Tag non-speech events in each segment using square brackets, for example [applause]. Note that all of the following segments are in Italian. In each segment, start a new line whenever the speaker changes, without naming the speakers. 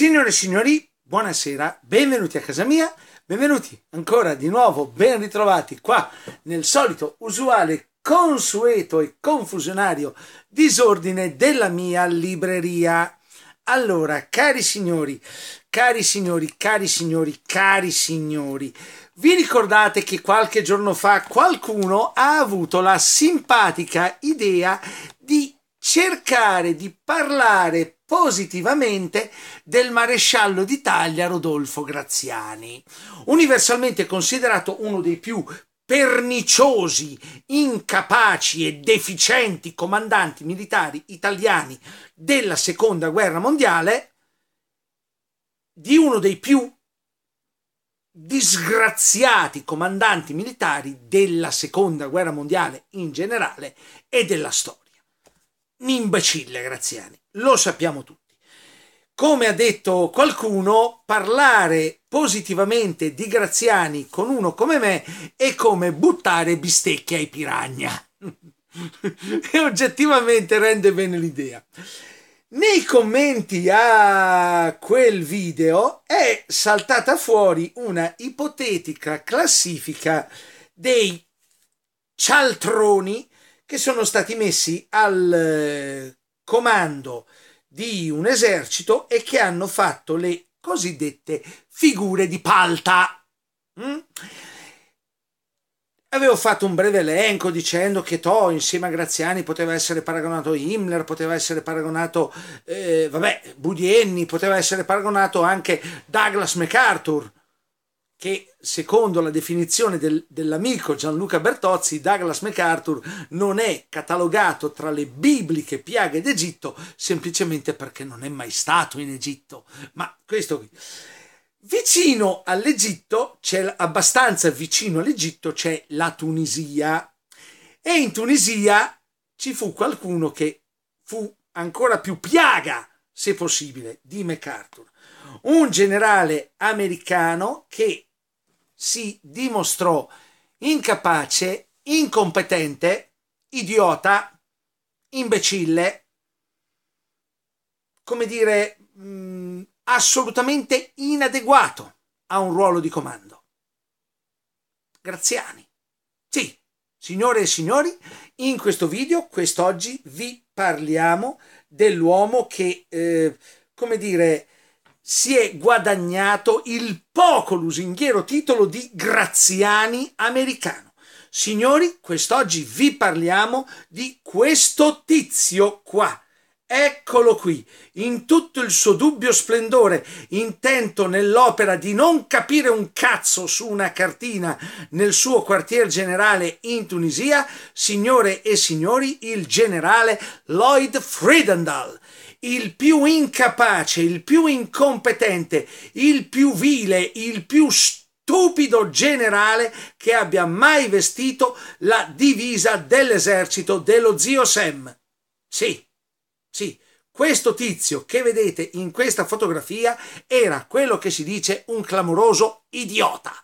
Signore e signori, buonasera, benvenuti a casa mia, benvenuti ancora di nuovo, ben ritrovati qua nel solito, usuale, consueto e confusionario disordine della mia libreria. Allora, cari signori, cari signori, cari signori, cari signori, vi ricordate che qualche giorno fa qualcuno ha avuto la simpatica idea di cercare di parlare positivamente del maresciallo d'Italia Rodolfo Graziani, universalmente considerato uno dei più perniciosi, incapaci e deficienti comandanti militari italiani della seconda guerra mondiale, di uno dei più disgraziati comandanti militari della seconda guerra mondiale in generale e della storia. Un imbecille Graziani, lo sappiamo tutti. Come ha detto qualcuno, parlare positivamente di Graziani con uno come me è come buttare bistecche ai piragna. [laughs] e oggettivamente rende bene l'idea. Nei commenti a quel video è saltata fuori una ipotetica classifica dei cialtroni che sono stati messi al eh, comando di un esercito e che hanno fatto le cosiddette figure di palta. Mm? Avevo fatto un breve elenco dicendo che To insieme a Graziani poteva essere paragonato a Himmler, poteva essere paragonato, eh, vabbè, Budienni, poteva essere paragonato anche Douglas MacArthur, che secondo la definizione del, dell'amico Gianluca Bertozzi, Douglas MacArthur non è catalogato tra le bibliche piaghe d'Egitto semplicemente perché non è mai stato in Egitto. Ma questo qui. Vicino all'Egitto, c'è abbastanza vicino all'Egitto, c'è la Tunisia. E in Tunisia ci fu qualcuno che fu ancora più piaga, se possibile, di MacArthur. Un generale americano che si dimostrò incapace, incompetente, idiota, imbecille, come dire, mh, mm, assolutamente inadeguato a un ruolo di comando. Graziani. Sì, signore e signori, in questo video, quest'oggi, vi parliamo dell'uomo che, eh, come dire, si è guadagnato il poco lusinghiero titolo di Graziani americano. Signori, quest'oggi vi parliamo di questo tizio qua. Eccolo qui, in tutto il suo dubbio splendore, intento nell'opera di non capire un cazzo su una cartina nel suo quartier generale in Tunisia, signore e signori, il generale Lloyd Friedendahl il più incapace, il più incompetente, il più vile, il più stupido generale che abbia mai vestito la divisa dell'esercito dello zio Sam. Sì, sì, questo tizio che vedete in questa fotografia era quello che si dice un clamoroso idiota.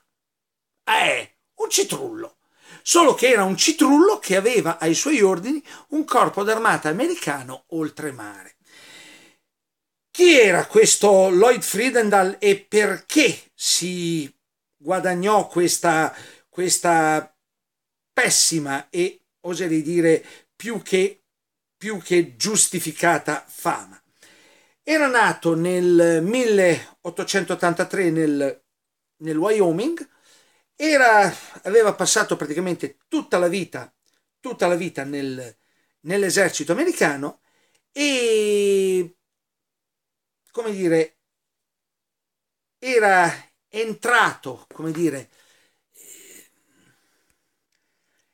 Eh, un citrullo. Solo che era un citrullo che aveva ai suoi ordini un corpo d'armata americano oltremare. Chi era questo Lloyd Friedendahl e perché si guadagnò questa, questa pessima e oserei dire più che, più che giustificata fama? Era nato nel 1883 nel, nel Wyoming, era, aveva passato praticamente tutta la vita, tutta la vita nel, nell'esercito americano e come dire, era entrato, come dire,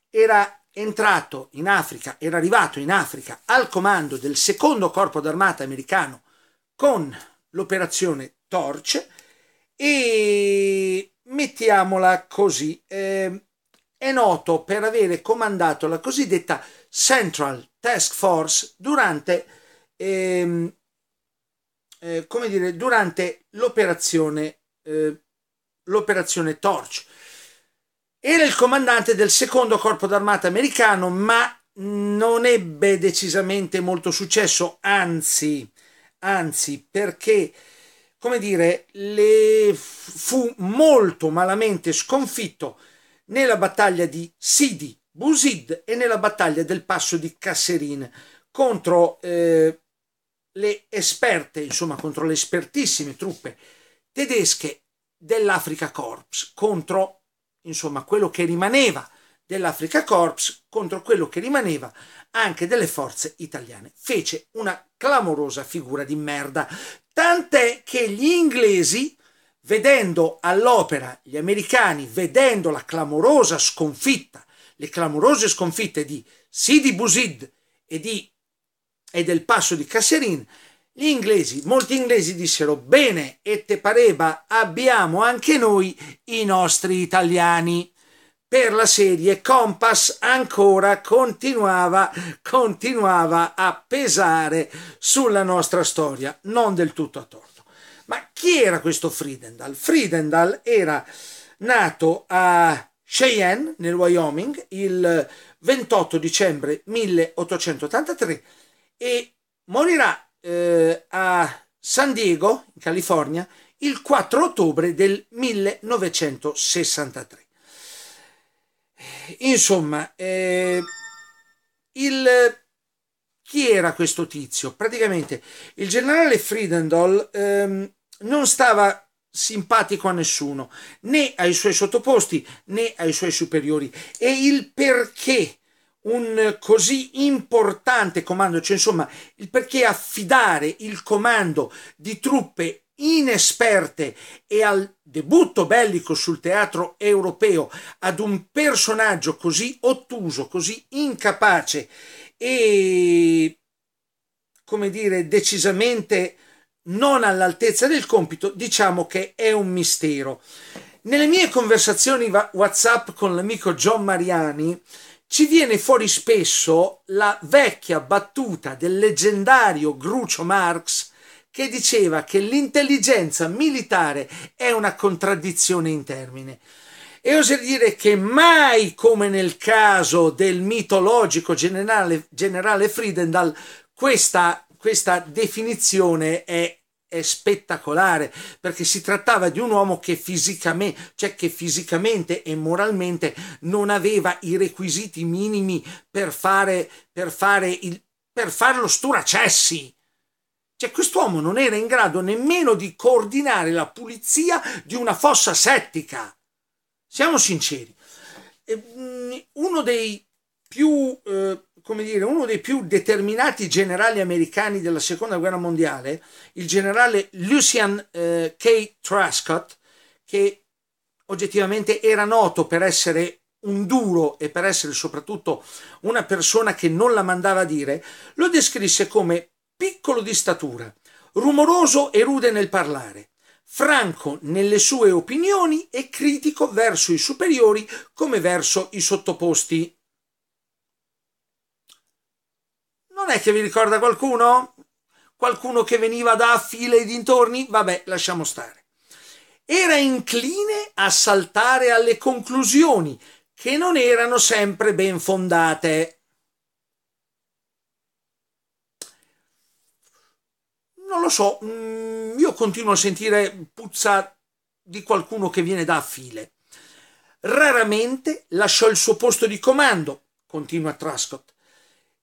era entrato in Africa, era arrivato in Africa al comando del secondo corpo d'armata americano con l'operazione Torch e mettiamola così, eh, è noto per avere comandato la cosiddetta Central Task Force durante ehm, eh, come dire, durante l'operazione, eh, l'operazione Torch. Era il comandante del secondo corpo d'armata americano, ma non ebbe decisamente molto successo, anzi, anzi perché come dire, le fu molto malamente sconfitto nella battaglia di Sidi Bouzid e nella battaglia del passo di Kasserine contro eh, le esperte, insomma contro le espertissime truppe tedesche dell'Africa Corps, contro insomma quello che rimaneva dell'Africa Corps, contro quello che rimaneva anche delle forze italiane. Fece una clamorosa figura di merda, tant'è che gli inglesi, vedendo all'opera gli americani, vedendo la clamorosa sconfitta, le clamorose sconfitte di Sidi Bouzid e di e del passo di Casserin, gli inglesi, molti inglesi dissero bene, e te pareva, abbiamo anche noi i nostri italiani. Per la serie Compass ancora continuava, continuava a pesare sulla nostra storia, non del tutto a torto. Ma chi era questo Friedendal? Friedendal era nato a Cheyenne, nel Wyoming, il 28 dicembre 1883 e morirà eh, a San Diego, in California, il 4 ottobre del 1963. Insomma, eh, il, chi era questo tizio? Praticamente il generale Friedendall ehm, non stava simpatico a nessuno, né ai suoi sottoposti né ai suoi superiori. E il perché un così importante comando, cioè insomma, perché affidare il comando di truppe inesperte e al debutto bellico sul teatro europeo ad un personaggio così ottuso, così incapace e come dire decisamente non all'altezza del compito, diciamo che è un mistero. Nelle mie conversazioni WhatsApp con l'amico John Mariani ci viene fuori spesso la vecchia battuta del leggendario Grucio Marx che diceva che l'intelligenza militare è una contraddizione in termine. E oserei dire che mai come nel caso del mitologico generale, generale Friedendal questa, questa definizione è è spettacolare perché si trattava di un uomo che fisicamente, cioè che fisicamente e moralmente non aveva i requisiti minimi per fare, per fare, il, per fare lo sturacessi. Cioè, quest'uomo non era in grado nemmeno di coordinare la pulizia di una fossa settica. Siamo sinceri. Mm, uno dei più eh, come dire, uno dei più determinati generali americani della seconda guerra mondiale, il generale Lucian eh, K. Truscott, che oggettivamente era noto per essere un duro e per essere soprattutto una persona che non la mandava a dire, lo descrisse come piccolo di statura, rumoroso e rude nel parlare, franco nelle sue opinioni e critico verso i superiori come verso i sottoposti. Non è che vi ricorda qualcuno? Qualcuno che veniva da file e dintorni? Vabbè, lasciamo stare. Era incline a saltare alle conclusioni che non erano sempre ben fondate. Non lo so, mm, io continuo a sentire puzza di qualcuno che viene da file. Raramente lasciò il suo posto di comando, continua Trascott,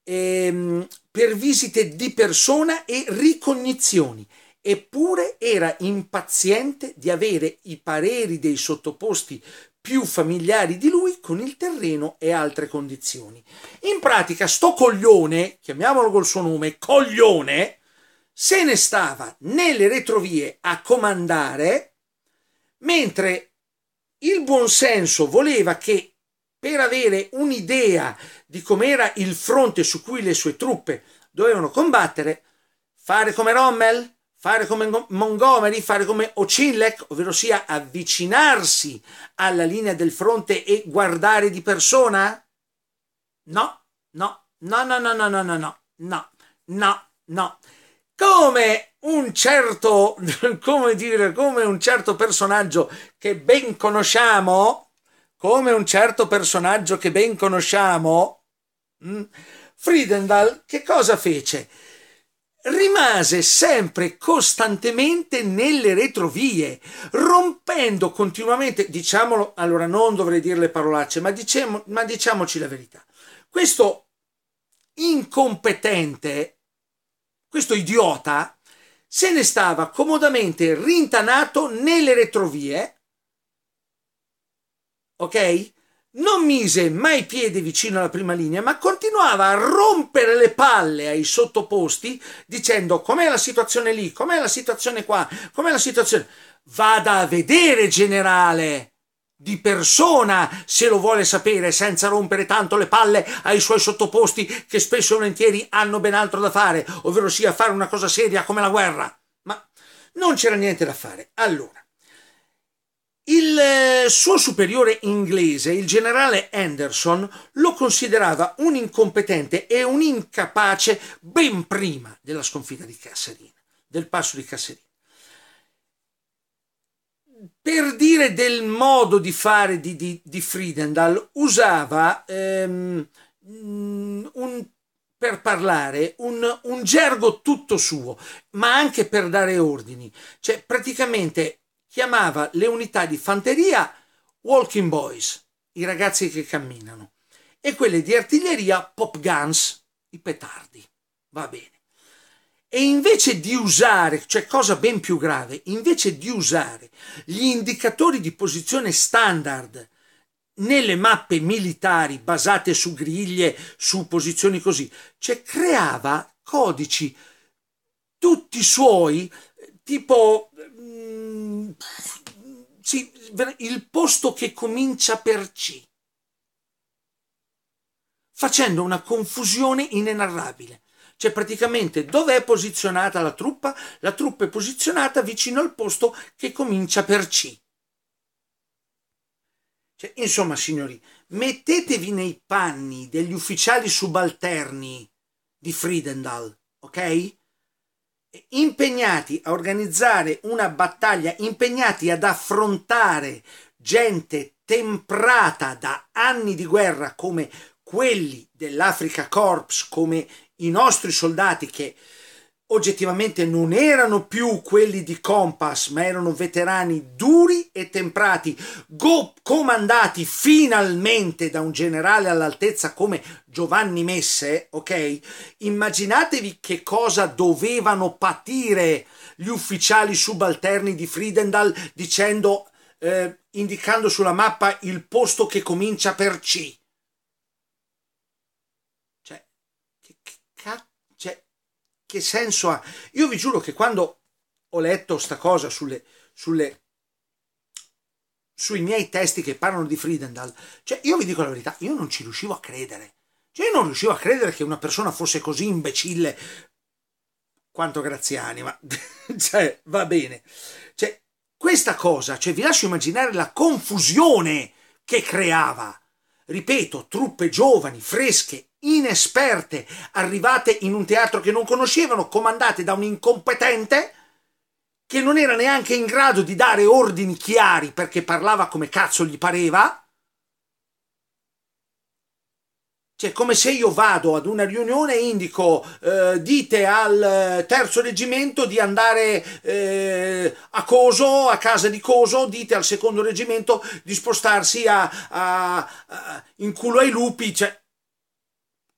ehm, per visite di persona e ricognizioni, eppure era impaziente di avere i pareri dei sottoposti più familiari di lui con il terreno e altre condizioni. In pratica, sto coglione, chiamiamolo col suo nome, coglione, se ne stava nelle retrovie a comandare, mentre il buonsenso voleva che per avere un'idea di com'era il fronte su cui le sue truppe dovevano combattere, fare come Rommel, fare come Montgomery, fare come Ocinlec, ovvero sia avvicinarsi alla linea del fronte e guardare di persona? No, no, no, no, no, no, no, no, no, no, no, no. Come un certo, come dire, come un certo personaggio che ben conosciamo, come un certo personaggio che ben conosciamo, Mm. Friedendahl che cosa fece? Rimase sempre costantemente nelle retrovie, rompendo continuamente, diciamolo, allora non dovrei dire le parolacce, ma, diciamo, ma diciamoci la verità. Questo incompetente, questo idiota, se ne stava comodamente rintanato nelle retrovie, ok? non mise mai piede vicino alla prima linea, ma continuava a rompere le palle ai sottoposti dicendo com'è la situazione lì, com'è la situazione qua, com'è la situazione. Vada a vedere, generale, di persona, se lo vuole sapere, senza rompere tanto le palle ai suoi sottoposti che spesso e volentieri hanno ben altro da fare, ovvero sia fare una cosa seria come la guerra. Ma non c'era niente da fare. Allora, il eh, suo superiore inglese, il generale Anderson, lo considerava un incompetente e un incapace ben prima della sconfitta di Casserina, del passo di Casserina. Per dire del modo di fare di, di, di Friedendal, usava ehm, mm, un, per parlare un, un gergo tutto suo, ma anche per dare ordini. Cioè, praticamente chiamava le unità di fanteria Walking Boys, i ragazzi che camminano, e quelle di artiglieria Pop Guns, i petardi. Va bene. E invece di usare, cioè cosa ben più grave, invece di usare gli indicatori di posizione standard nelle mappe militari basate su griglie, su posizioni così, cioè creava codici tutti suoi tipo mm, il posto che comincia per C, facendo una confusione inenarrabile. Cioè praticamente dove è posizionata la truppa? La truppa è posizionata vicino al posto che comincia per C. Cioè, insomma, signori, mettetevi nei panni degli ufficiali subalterni di Friedendal, ok? impegnati a organizzare una battaglia, impegnati ad affrontare gente temprata da anni di guerra come quelli dell'Africa Corps, come i nostri soldati che oggettivamente non erano più quelli di Compass, ma erano veterani duri e temprati, go- comandati finalmente da un generale all'altezza come Giovanni Messe, ok? Immaginatevi che cosa dovevano patire gli ufficiali subalterni di Friedendal dicendo eh, indicando sulla mappa il posto che comincia per C. che senso ha? Io vi giuro che quando ho letto sta cosa sulle, sulle, sui miei testi che parlano di Friedendal, cioè io vi dico la verità, io non ci riuscivo a credere. Cioè io non riuscivo a credere che una persona fosse così imbecille quanto Graziani, ma [laughs] cioè, va bene. Cioè, questa cosa, cioè, vi lascio immaginare la confusione che creava. Ripeto, truppe giovani, fresche, inesperte, arrivate in un teatro che non conoscevano, comandate da un incompetente che non era neanche in grado di dare ordini chiari perché parlava come cazzo gli pareva. Cioè, come se io vado ad una riunione e indico, eh, dite al eh, terzo reggimento di andare eh, a Coso, a casa di Coso, dite al secondo reggimento di spostarsi a, a, a in culo ai lupi. Cioè,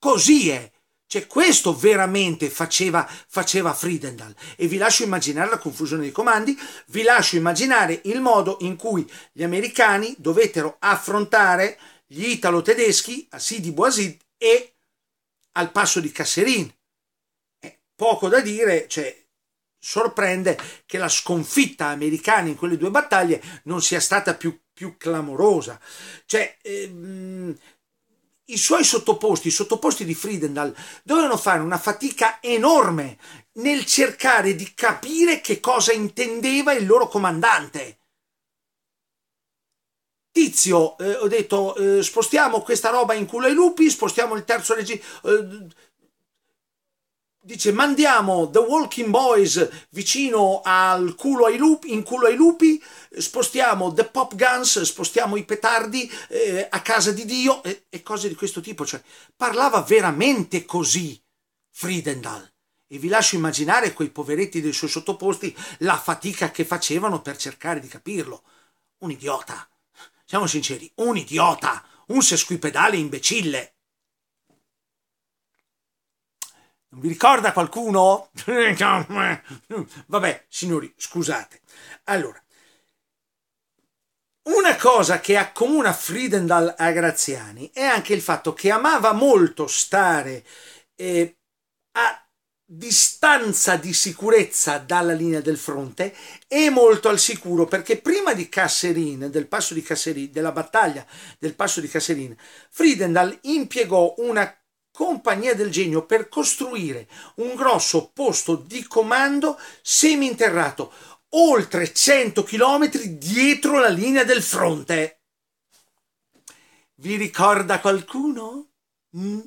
Così è. Cioè, questo veramente faceva, faceva Friedendal. E vi lascio immaginare la confusione dei comandi, vi lascio immaginare il modo in cui gli americani dovettero affrontare gli italo-tedeschi a Sidi Boazid e al passo di Casserin. Eh, poco da dire, cioè, sorprende che la sconfitta americana in quelle due battaglie non sia stata più, più clamorosa. Cioè, ehm, i suoi sottoposti, i sottoposti di Friedendal, dovevano fare una fatica enorme nel cercare di capire che cosa intendeva il loro comandante. Tizio, eh, ho detto, eh, spostiamo questa roba in culo ai lupi, spostiamo il terzo regime. Eh, dice mandiamo The Walking Boys vicino al culo ai lupi, in culo ai lupi, spostiamo The Pop Guns, spostiamo i petardi eh, a casa di Dio e, e, cose di questo tipo. Cioè, parlava veramente così Friedendahl. E vi lascio immaginare quei poveretti dei suoi sottoposti la fatica che facevano per cercare di capirlo. Un idiota. Siamo sinceri, un idiota, un sesquipedale imbecille. Non vi ricorda qualcuno? [laughs] Vabbè, signori, scusate. Allora, una cosa che accomuna Friedendal a Graziani è anche il fatto che amava molto stare eh, a distanza di sicurezza dalla linea del fronte e molto al sicuro perché prima di Casserine, del passo di Casserine, della battaglia del passo di Casserine, Friedendal impiegò una compagnia del genio per costruire un grosso posto di comando seminterrato oltre 100 km dietro la linea del fronte. Vi ricorda qualcuno? Mm?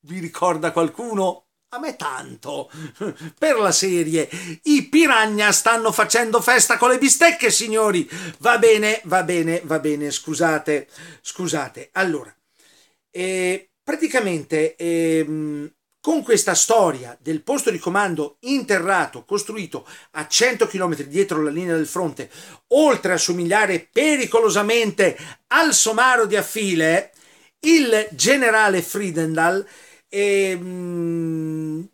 Vi ricorda qualcuno? A me tanto. Per la serie, i piragna stanno facendo festa con le bistecche, signori. Va bene, va bene, va bene, scusate, scusate. Allora, eh, Praticamente ehm, con questa storia del posto di comando interrato costruito a 100 km dietro la linea del fronte, oltre a somigliare pericolosamente al somaro di Affile, il generale Friedendal ehm,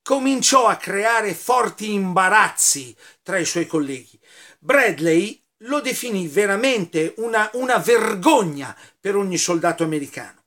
cominciò a creare forti imbarazzi tra i suoi colleghi. Bradley lo definì veramente una, una vergogna per ogni soldato americano.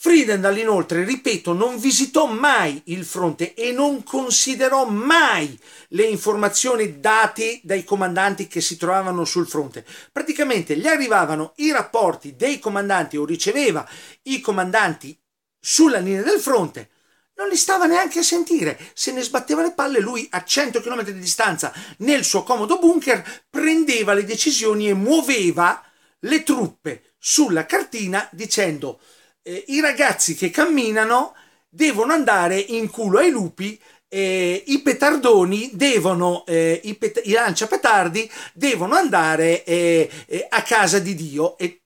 Friedendal inoltre, ripeto, non visitò mai il fronte e non considerò mai le informazioni date dai comandanti che si trovavano sul fronte. Praticamente gli arrivavano i rapporti dei comandanti o riceveva i comandanti sulla linea del fronte. Non li stava neanche a sentire, se ne sbatteva le palle, lui a 100 km di distanza nel suo comodo bunker prendeva le decisioni e muoveva le truppe sulla cartina dicendo eh, i ragazzi che camminano devono andare in culo ai lupi eh, i petardoni devono, eh, i, pet- i lanciapetardi devono andare eh, eh, a casa di Dio, e-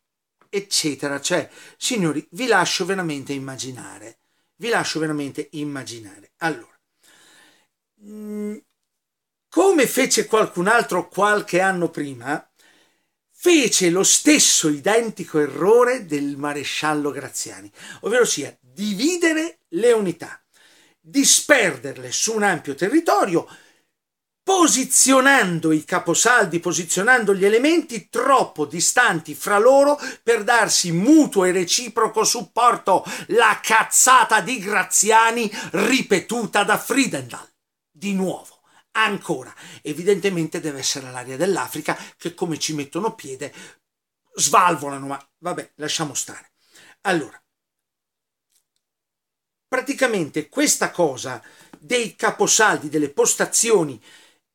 eccetera. Cioè, signori, vi lascio veramente immaginare. Vi lascio veramente immaginare. Allora, mh, mm, come fece qualcun altro qualche anno prima, fece lo stesso identico errore del maresciallo Graziani, ovvero sia dividere le unità, disperderle su un ampio territorio, posizionando i caposaldi, posizionando gli elementi troppo distanti fra loro per darsi mutuo e reciproco supporto, la cazzata di Graziani ripetuta da Friedendal, di nuovo. Ancora, evidentemente deve essere l'area dell'Africa che come ci mettono piede svalvolano, ma vabbè, lasciamo stare. Allora, praticamente questa cosa dei caposaldi, delle postazioni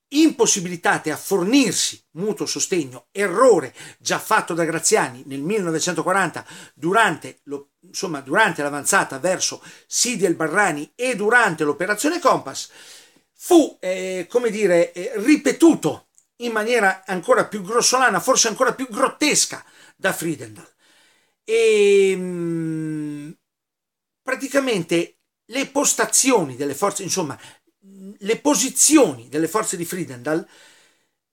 impossibilitate a fornirsi mutuo sostegno, errore già fatto da Graziani nel 1940 durante, lo, insomma, durante l'avanzata verso Sidi el Barrani e durante l'operazione Compass, fu, eh, come dire, eh, ripetuto in maniera ancora più grossolana, forse ancora più grottesca da Friedendahl. E ehm, praticamente le postazioni delle forze, insomma, le posizioni delle forze di Friedendahl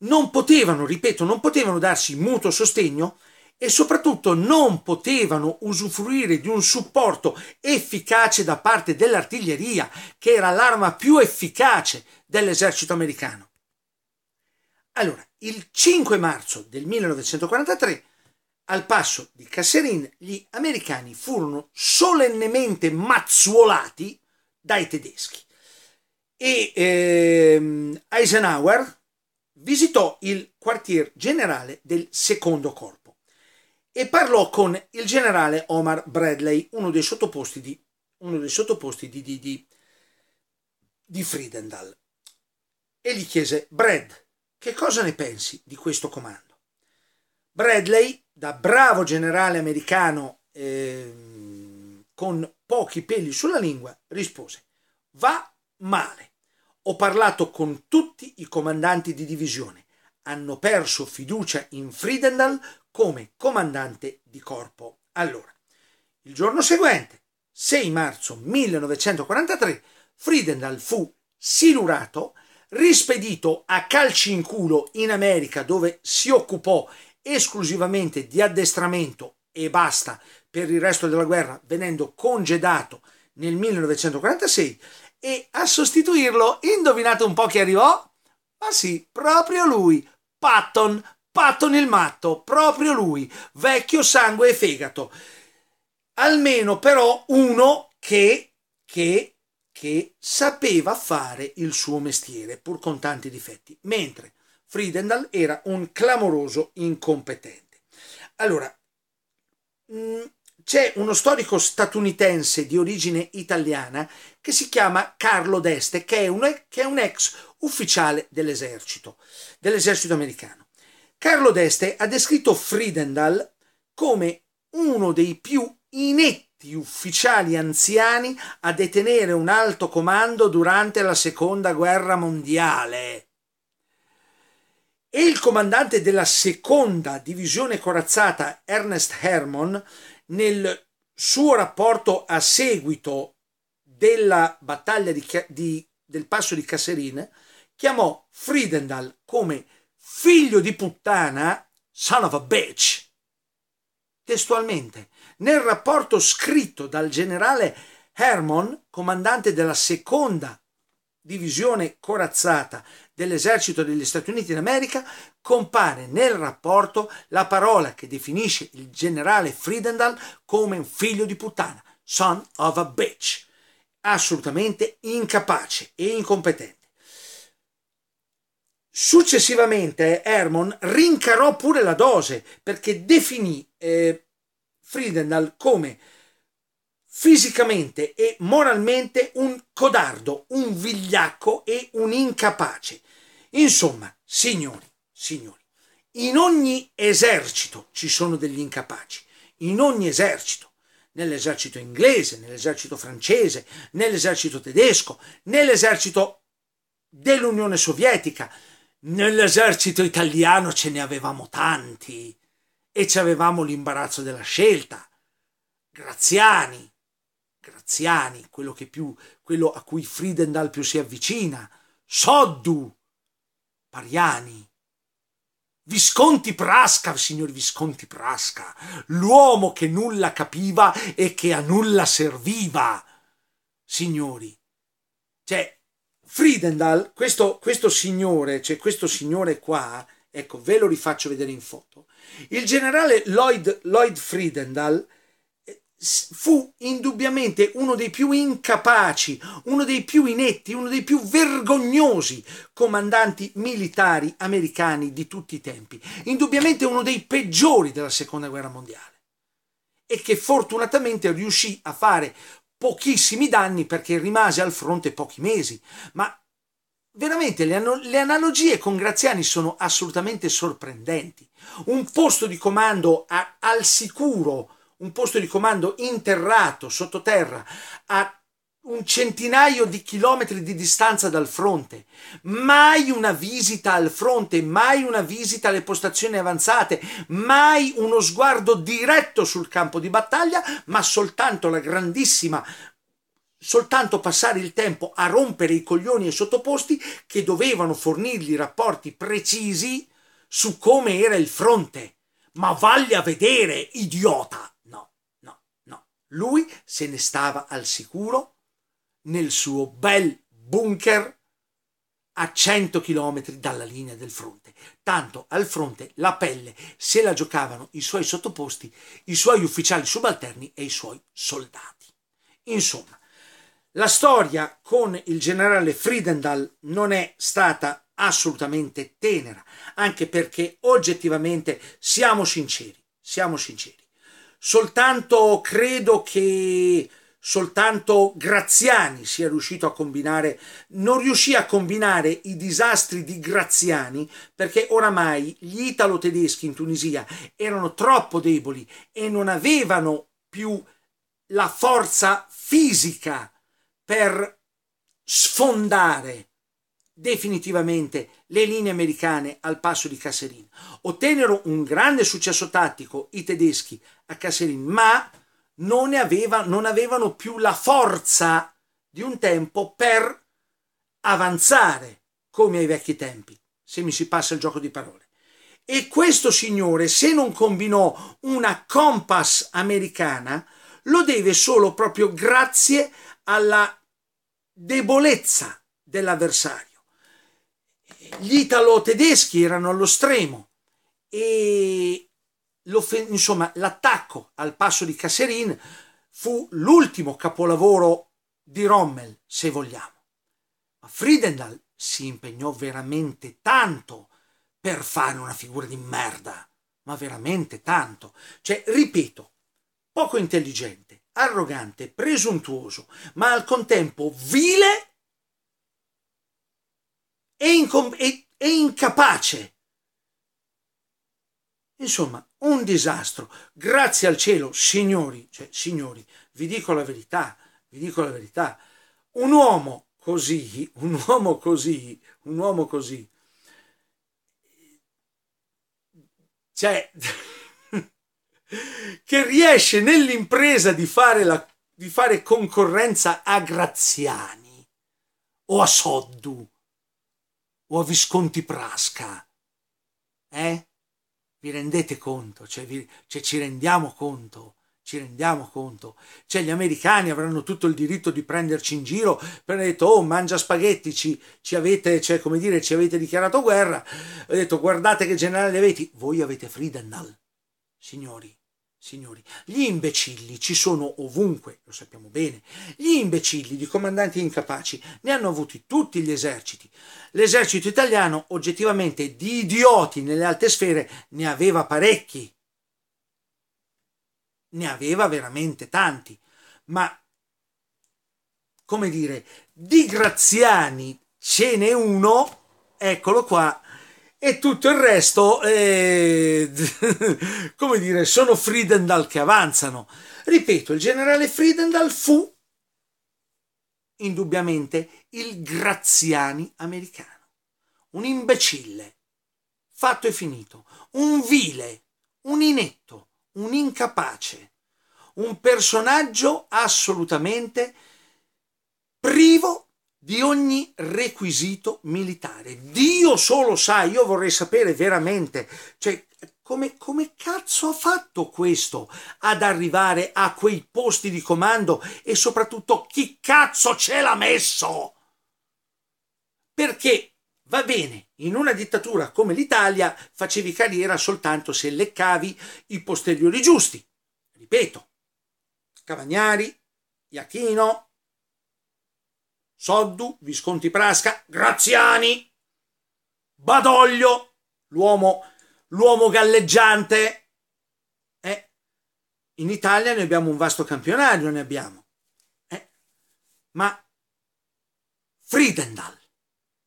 non potevano, ripeto, non potevano darsi mutuo sostegno e soprattutto non potevano usufruire di un supporto efficace da parte dell'artiglieria, che era l'arma più efficace dell'esercito americano. Allora, il 5 marzo del 1943, al passo di Kasserin, gli americani furono solennemente mazzuolati dai tedeschi e ehm, Eisenhower visitò il quartier generale del secondo corpo e parlò con il generale Omar Bradley, uno dei sottoposti di, dei sottoposti di, di, di Friedendal, e gli chiese, Brad, che cosa ne pensi di questo comando? Bradley, da bravo generale americano eh, con pochi peli sulla lingua, rispose, va male. Ho parlato con tutti i comandanti di divisione. Hanno perso fiducia in Friedendal come comandante di corpo. Allora, il giorno seguente, 6 marzo 1943, Friedendal fu silurato, rispedito a calci in culo in America dove si occupò esclusivamente di addestramento e basta per il resto della guerra, venendo congedato nel 1946 e a sostituirlo, indovinate un po' chi arrivò? Ma sì, proprio lui, Patton, Patton il matto, proprio lui, vecchio sangue e fegato. Almeno però uno che, che, che sapeva fare il suo mestiere, pur con tanti difetti, mentre Friedendal era un clamoroso incompetente. Allora, mm, c'è uno storico statunitense di origine italiana che si chiama Carlo Deste, che è un, che è un ex ufficiale dell'esercito, dell'esercito americano Carlo d'Este ha descritto Friedendal come uno dei più inetti ufficiali anziani a detenere un alto comando durante la seconda guerra mondiale. E il comandante della seconda divisione corazzata Ernest Hermann nel suo rapporto a seguito della battaglia di, di, del passo di Casserine chiamò Friedendal come figlio di puttana, son of a bitch. Testualmente, nel rapporto scritto dal generale Hermon, comandante della seconda divisione corazzata dell'esercito degli Stati Uniti d'America, compare nel rapporto la parola che definisce il generale Friedendahl come un figlio di puttana, son of a bitch, assolutamente incapace e incompetente. Successivamente Hermon rincarò pure la dose perché definì eh, Friedenthal come fisicamente e moralmente un codardo, un vigliacco e un incapace. Insomma, signori, signori, in ogni esercito ci sono degli incapaci, in ogni esercito, nell'esercito inglese, nell'esercito francese, nell'esercito tedesco, nell'esercito dell'Unione Sovietica, Nell'esercito italiano ce ne avevamo tanti e ci avevamo l'imbarazzo della scelta. Graziani, Graziani, quello, che più, quello a cui Friedendal più si avvicina, Soddu, Pariani, Visconti Prasca, signor Visconti Prasca, l'uomo che nulla capiva e che a nulla serviva. Signori, cioè, Friedendal, questo, questo signore, cioè questo signore qua, ecco, ve lo rifaccio vedere in foto, il generale Lloyd, Lloyd Friedendal eh, fu indubbiamente uno dei più incapaci, uno dei più inetti, uno dei più vergognosi comandanti militari americani di tutti i tempi, indubbiamente uno dei peggiori della seconda guerra mondiale e che fortunatamente riuscì a fare pochissimi danni perché rimase al fronte pochi mesi, ma veramente le, an- le, analogie con Graziani sono assolutamente sorprendenti. Un posto di comando a- al sicuro, un posto di comando interrato sottoterra a un centinaio di chilometri di distanza dal fronte, mai una visita al fronte, mai una visita alle postazioni avanzate, mai uno sguardo diretto sul campo di battaglia, ma soltanto la grandissima soltanto passare il tempo a rompere i coglioni ai sottoposti che dovevano fornirgli rapporti precisi su come era il fronte. Ma vaglia a vedere, idiota! No, no, no. Lui se ne stava al sicuro nel suo bel bunker a 100 km dalla linea del fronte. Tanto al fronte la pelle se la giocavano i suoi sottoposti, i suoi ufficiali subalterni e i suoi soldati. Insomma, la storia con il generale Friedendahl non è stata assolutamente tenera, anche perché oggettivamente siamo sinceri, siamo sinceri. Soltanto credo che soltanto Graziani sia riuscito a combinare, non riuscì a combinare i disastri di Graziani perché oramai gli italo-tedeschi in Tunisia erano troppo deboli e non avevano più la forza fisica per sfondare definitivamente le linee americane al passo di Casserin. Ottennero un grande successo tattico i tedeschi a Casserin, ma non, aveva, non avevano più la forza di un tempo per avanzare come ai vecchi tempi, se mi si passa il gioco di parole. E questo signore, se non combinò una compass americana, lo deve solo proprio grazie alla debolezza dell'avversario. Gli italo-tedeschi erano allo stremo e, insomma, l'attacco al passo di Casserin fu l'ultimo capolavoro di Rommel, se vogliamo. Ma Friedendal si impegnò veramente tanto per fare una figura di merda, ma veramente tanto. Cioè, ripeto, poco intelligente, arrogante, presuntuoso, ma al contempo vile e, incom- e, e incapace Insomma, un disastro. Grazie al cielo, signori, cioè signori, vi dico la verità, vi dico la verità. Un uomo così, un uomo così, un uomo così. Cioè [laughs] che riesce nell'impresa di fare, la, di fare concorrenza a Graziani o a Soddu o a Visconti Prasca. Eh? vi rendete conto, cioè, vi, cioè, ci rendiamo conto, ci rendiamo conto, cioè gli americani avranno tutto il diritto di prenderci in giro, per detto oh mangia spaghetti, ci, ci avete, cioè, come dire, ci avete dichiarato guerra, ho detto guardate che generale avete, voi avete Friedendal, signori, signori, gli imbecilli ci sono ovunque, lo sappiamo bene. Gli imbecilli di comandanti incapaci ne hanno avuti tutti gli eserciti. L'esercito italiano, oggettivamente, di idioti nelle alte sfere ne aveva parecchi. Ne aveva veramente tanti. Ma, come dire, di Graziani ce n'è uno, eccolo qua, e tutto il resto, eh, [laughs] come dire, sono Friedendal che avanzano. Ripeto, il generale Friedendal fu indubbiamente il Graziani americano, un imbecille, fatto e finito, un vile, un inetto, un incapace, un personaggio assolutamente privo di ogni requisito militare. Dio solo sa, io vorrei sapere veramente, cioè, come, come, cazzo ha fatto questo ad arrivare a quei posti di comando e soprattutto chi cazzo ce l'ha messo? Perché va bene, in una dittatura come l'Italia facevi carriera soltanto se leccavi i posteriori giusti. Ripeto, Cavagnari, Iachino, Soddu, Visconti Prasca, Graziani, Badoglio, l'uomo, l'uomo galleggiante. Eh? In Italia ne abbiamo un vasto campionario, ne abbiamo. Eh? Ma Friedendal,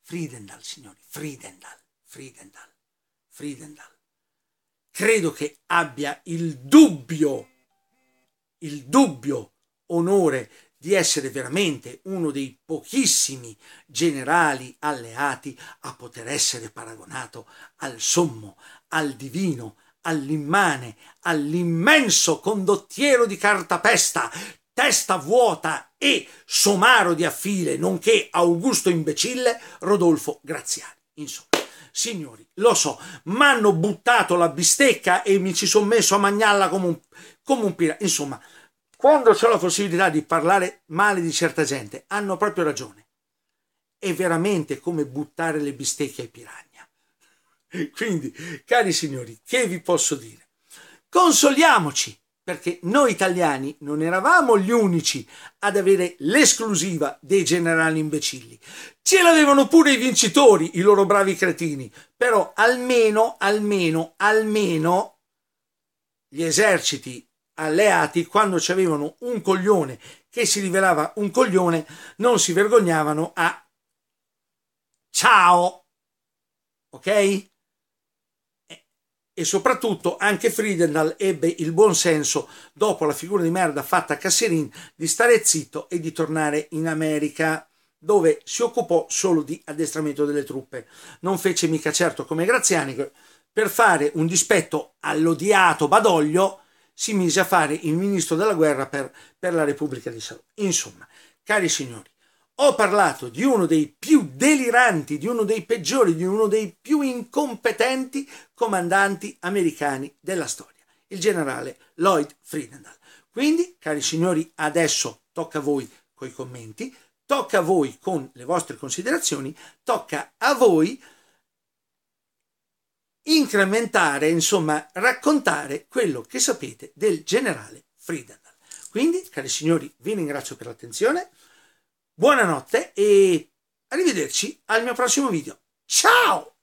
Friedendal, signori, Friedendal, Friedendal, Friedendal. Credo che abbia il dubbio, il dubbio onore di essere veramente uno dei pochissimi generali alleati a poter essere paragonato al sommo, al divino, all'immane, all'immenso condottiero di cartapesta, testa vuota e somaro di affile, nonché Augusto imbecille Rodolfo Graziani. Insomma. Signori, lo so, mi hanno buttato la bistecca e mi ci sono messo a magnalla come un, come un pirata. Insomma, quando c'è la possibilità di parlare male di certa gente, hanno proprio ragione. È veramente come buttare le bistecche ai piragna. [laughs] Quindi, cari signori, che vi posso dire? Consoliamoci, perché noi italiani non eravamo gli unici ad avere l'esclusiva dei generali imbecilli. Ce l'avevano pure i vincitori, i loro bravi cretini. Però almeno, almeno, almeno gli eserciti alleati, quando c'avevano un coglione che si rivelava un coglione, non si vergognavano a ciao. Ok? E soprattutto anche Friedenthal ebbe il buon senso, dopo la figura di merda fatta a Casserin, di stare zitto e di tornare in America dove si occupò solo di addestramento delle truppe. Non fece mica certo come Graziani per fare un dispetto all'odiato Badoglio si mise a fare il ministro della guerra per, per la Repubblica di Salò. Insomma, cari signori, ho parlato di uno dei più deliranti, di uno dei peggiori, di uno dei più incompetenti comandanti americani della storia, il generale Lloyd Friedenthal. Quindi, cari signori, adesso tocca a voi con i commenti, tocca a voi con le vostre considerazioni, tocca a voi incrementare, insomma, raccontare quello che sapete del generale Friedan. Quindi, cari signori, vi ringrazio per l'attenzione, buonanotte e arrivederci al mio prossimo video. Ciao!